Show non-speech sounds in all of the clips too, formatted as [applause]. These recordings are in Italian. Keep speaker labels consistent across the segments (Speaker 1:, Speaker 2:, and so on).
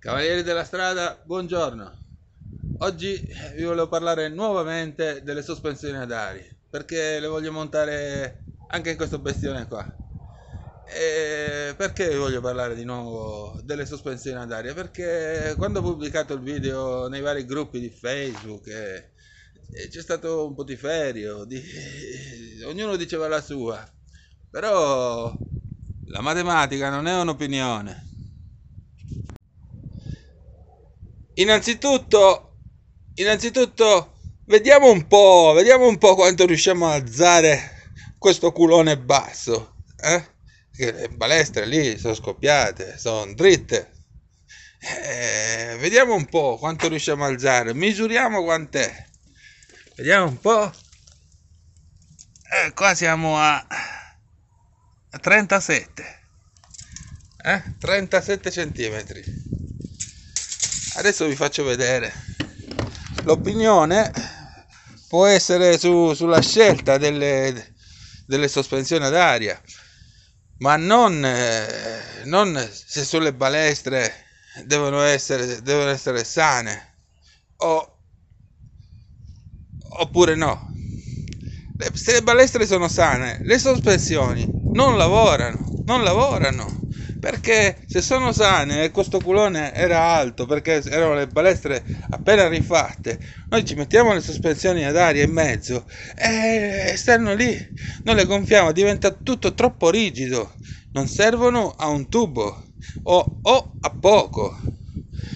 Speaker 1: Cavalieri della strada, buongiorno. Oggi vi volevo parlare nuovamente delle sospensioni ad aria, perché le voglio montare anche in questo bestione qua. E perché vi voglio parlare di nuovo delle sospensioni ad aria? Perché quando ho pubblicato il video nei vari gruppi di Facebook eh, c'è stato un potiferio, di... ognuno diceva la sua, però la matematica non è un'opinione innanzitutto, innanzitutto vediamo un po', vediamo un po' quanto riusciamo a alzare questo culone basso, eh? Che le balestre lì sono scoppiate, sono dritte. Eh, vediamo un po' quanto riusciamo a alzare, misuriamo quant'è. Vediamo un po'. Eh, qua siamo a 37. Eh? 37 centimetri adesso vi faccio vedere l'opinione può essere su, sulla scelta delle, delle sospensioni ad aria ma non, eh, non, se sulle balestre devono essere, devono essere sane o, oppure no. Se le balestre sono sane, le sospensioni non lavorano, non lavorano perché se sono sane questo culone era alto perché erano le balestre appena rifatte noi ci mettiamo le sospensioni ad aria in mezzo e stanno lì non le gonfiamo diventa tutto troppo rigido non servono a un tubo o, o a poco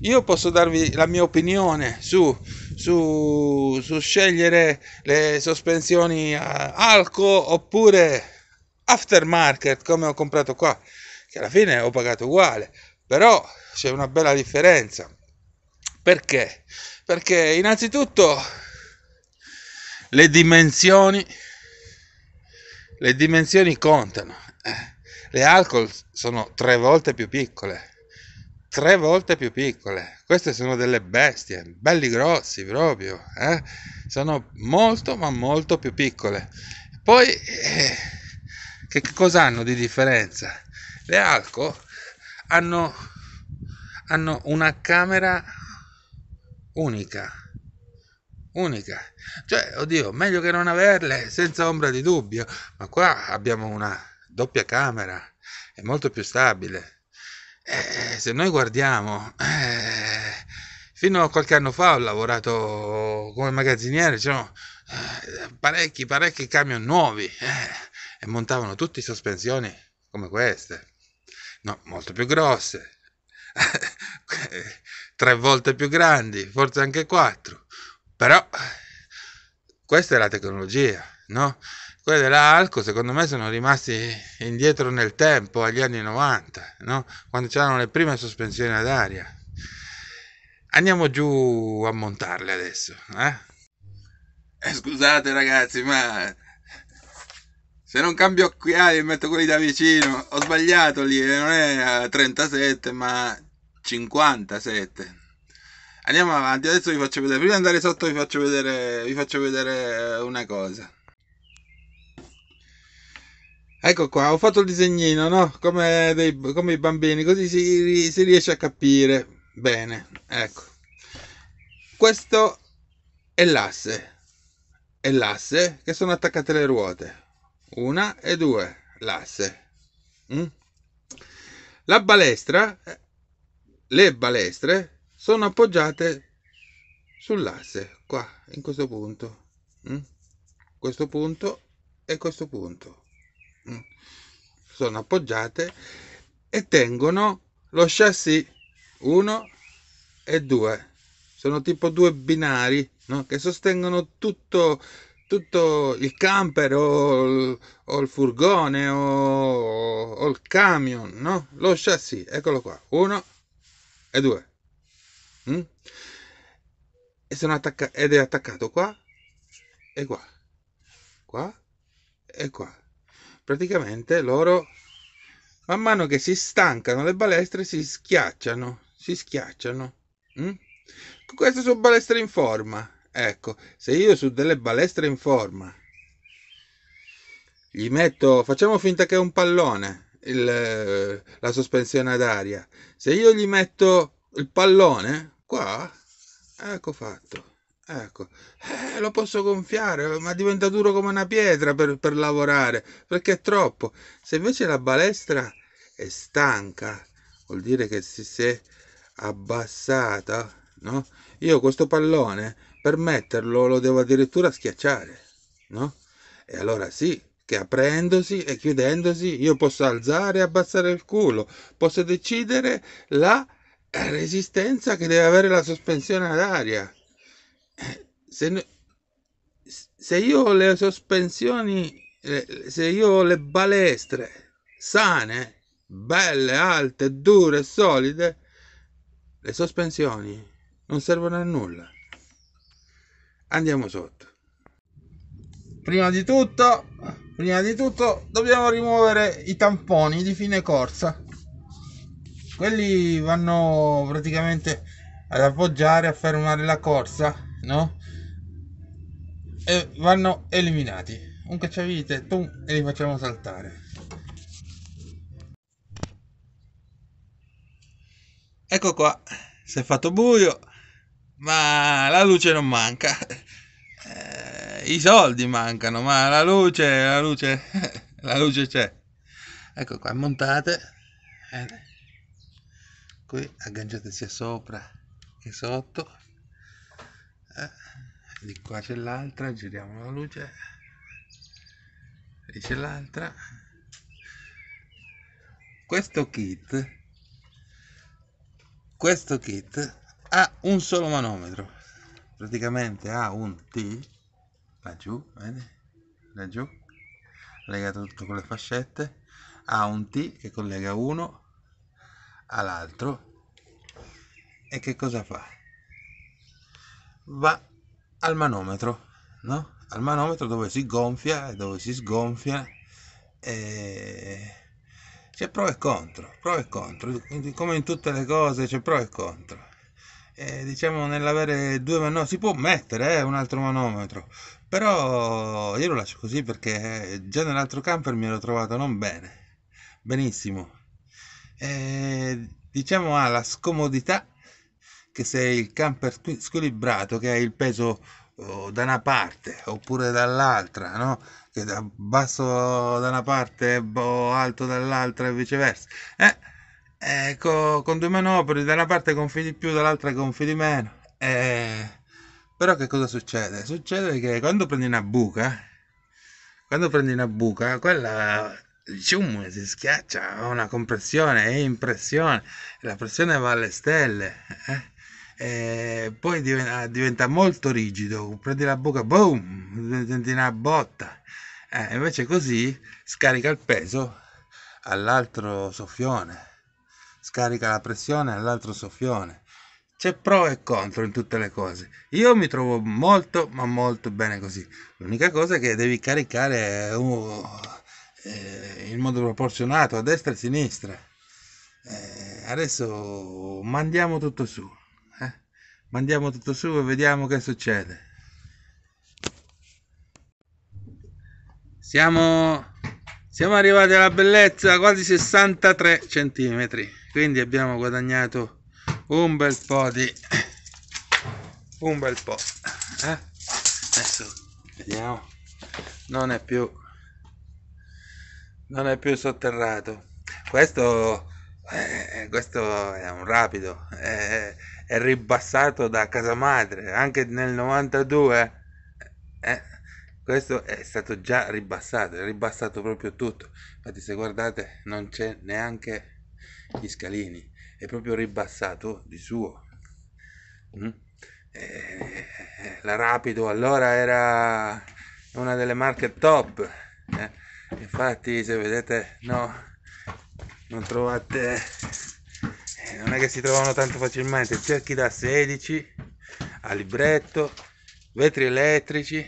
Speaker 1: io posso darvi la mia opinione su su, su, scegliere le sospensioni Alco oppure aftermarket come ho comprato qua che alla fine ho pagato uguale, però c'è una bella differenza. Perché? Perché innanzitutto le dimensioni, le dimensioni contano. Eh. Le alcol sono tre volte più piccole. Tre volte più piccole. Queste sono delle bestie, belli grossi proprio. Eh? Sono molto ma molto più piccole. Poi, eh, che cosa hanno di differenza? Le Alco hanno, hanno una camera unica. Unica. Cioè, oddio, meglio che non averle, senza ombra di dubbio. Ma qua abbiamo una doppia camera, è molto più stabile. Eh, se noi guardiamo, eh, fino a qualche anno fa ho lavorato come magazziniere, c'erano diciamo, eh, parecchi, parecchi camion nuovi eh, e montavano tutti sospensioni come queste no, molto più grosse, [laughs] tre volte più grandi, forse anche quattro. Però questa è la tecnologia, no? Quelli dell'Alco secondo me sono rimasti indietro nel tempo, agli anni 90, no? Quando c'erano le prime sospensioni ad aria. Andiamo giù a montarle adesso, eh? eh scusate ragazzi, ma se non cambio occhiali e eh, metto quelli da vicino, ho sbagliato lì, eh, non è eh, a 37 ma 57. Andiamo avanti, adesso vi faccio vedere, prima di andare sotto vi faccio vedere, vi faccio vedere una cosa. Ecco qua, ho fatto il disegnino, no? Come, dei, come i bambini, così si, si, riesce a capire bene. Ecco. Questo è l'asse. È l'asse che sono attaccate le ruote una e due l'asse. Mm? La balestra, le balestre sono appoggiate sull'asse, qua, in questo punto. Mm? Questo punto e questo punto. Mm? Sono appoggiate e tengono lo chassis 1 e 2. Sono tipo due binari no? che sostengono tutto tutto il camper o il, o il furgone o, o, il camion, no? Lo chassis, eccolo qua, uno e due. Mm? E sono attacca- ed è attaccato qua e qua, qua e qua. Praticamente loro, man mano che si stancano le balestre, si schiacciano, si schiacciano. Mm? Queste sono balestre in forma, Ecco, se io su delle balestre in forma gli metto, facciamo finta che è un pallone, il, la sospensione ad aria se io gli metto il pallone qua, ecco fatto. Ecco, eh, lo posso gonfiare, ma diventa duro come una pietra per, per lavorare, perché è troppo. Se invece la balestra è stanca, vuol dire che si, si è abbassata, no? Io questo pallone per metterlo lo devo addirittura schiacciare, no? E allora sì, che aprendosi e chiudendosi io posso alzare e abbassare il culo, posso decidere la resistenza che deve avere la sospensione ad aria. Eh, se, se io ho le sospensioni, se io ho le balestre sane, belle, alte, dure, solide, le sospensioni non servono a nulla andiamo sotto prima di tutto prima di tutto dobbiamo rimuovere i tamponi di fine corsa quelli vanno praticamente ad appoggiare a fermare la corsa no e vanno eliminati un cacciavite tum, e li facciamo saltare ecco qua si è fatto buio ma la luce non manca. Eh, I soldi mancano, ma la luce, la luce, [laughs] la luce c'è. Ecco qua, montate. Bene. Eh, qui agganciate sia sopra che sotto. Eh, di qua c'è l'altra, giriamo la luce. Lì c'è l'altra. Questo kit, questo kit ha un solo manometro praticamente ha un T laggiù vedi laggiù legato tutto con le fascette ha un T che collega uno all'altro e che cosa fa va al manometro no al manometro dove si gonfia e dove si sgonfia e c'è pro e contro, pro e contro, come in tutte le cose c'è pro e contro eh, diciamo nell'avere due manometri, si può mettere eh, un altro manometro, però io lo lascio così perché eh, già nell'altro camper mi ero trovato non bene, benissimo. E, eh, diciamo ha la scomodità che se il camper squilibrato, che hai il peso oh, da una parte oppure dall'altra, no? che da basso da una parte, boh, alto dall'altra e viceversa. Eh, eh, co, con due manopoli, da una parte di più, dall'altra di meno. Eh, però che cosa succede? Succede che quando prendi una buca, quando prendi una buca, quella cium si schiaccia, ha una compressione, è in pressione, la pressione va alle stelle. Eh? E poi diventa, diventa, molto rigido, prendi la buca, boom, diventi una botta. Eh, invece così scarica il peso all'altro soffione scarica la pressione all'altro soffione. C'è pro e contro in tutte le cose. Io mi trovo molto, ma molto bene così. L'unica cosa è che devi caricare uh, eh, in modo proporzionato a destra e a sinistra. Eh, adesso mandiamo tutto su. Eh? Mandiamo tutto su e vediamo che succede. Siamo, siamo arrivati alla bellezza quasi 63 centimetri quindi abbiamo guadagnato un bel po' di un bel po' eh? adesso vediamo non è più non è più sotterrato questo, eh, questo è un rapido eh, è ribassato da casa madre anche nel 92 eh, eh, questo è stato già ribassato è ribassato proprio tutto infatti se guardate non c'è neanche gli scalini, è proprio ribassato di suo. Mm? Eh, la Rapido allora era una delle marche top, eh? infatti se vedete no, non trovate, eh, non è che si trovano tanto facilmente, cerchi da 16 a libretto, vetri elettrici,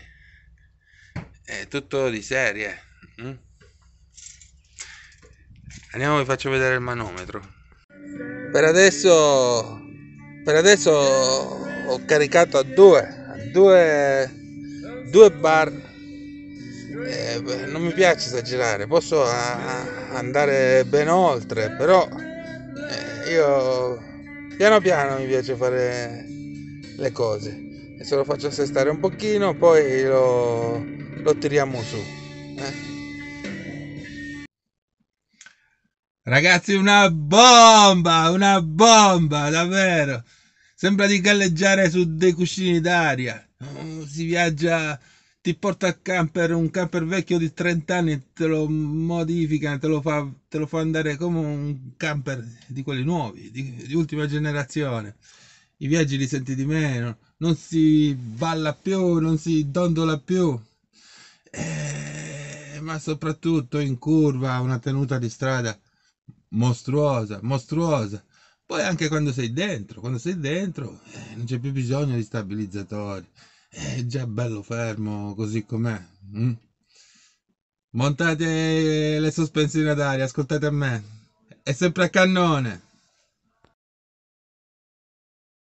Speaker 1: è eh, tutto di serie. Mm? Andiamo, vi faccio vedere il manometro. Per adesso, per adesso ho caricato a 2 due, due bar. Eh, non mi piace esagerare, posso a, andare ben oltre, però eh, io piano piano mi piace fare le cose. Adesso lo faccio assestare un pochino, poi lo, lo tiriamo su. Eh? Ragazzi, una bomba, una bomba, davvero. Sembra di galleggiare su dei cuscini d'aria. Mm, si viaggia, ti porta a camper, un camper vecchio di 30 anni, te lo modifica, te lo fa, te lo fa andare come un camper di quelli nuovi, di, di ultima generazione. I viaggi li senti di meno, non si balla più, non si dondola più. Eh, ma soprattutto in curva, una tenuta di strada mostruosa, mostruosa. Poi anche quando sei dentro, quando sei dentro eh, non c'è più bisogno di stabilizzatori, è eh, già bello fermo così com'è. Mm? Montate le sospensioni ad aria, ascoltate a me, è sempre a cannone.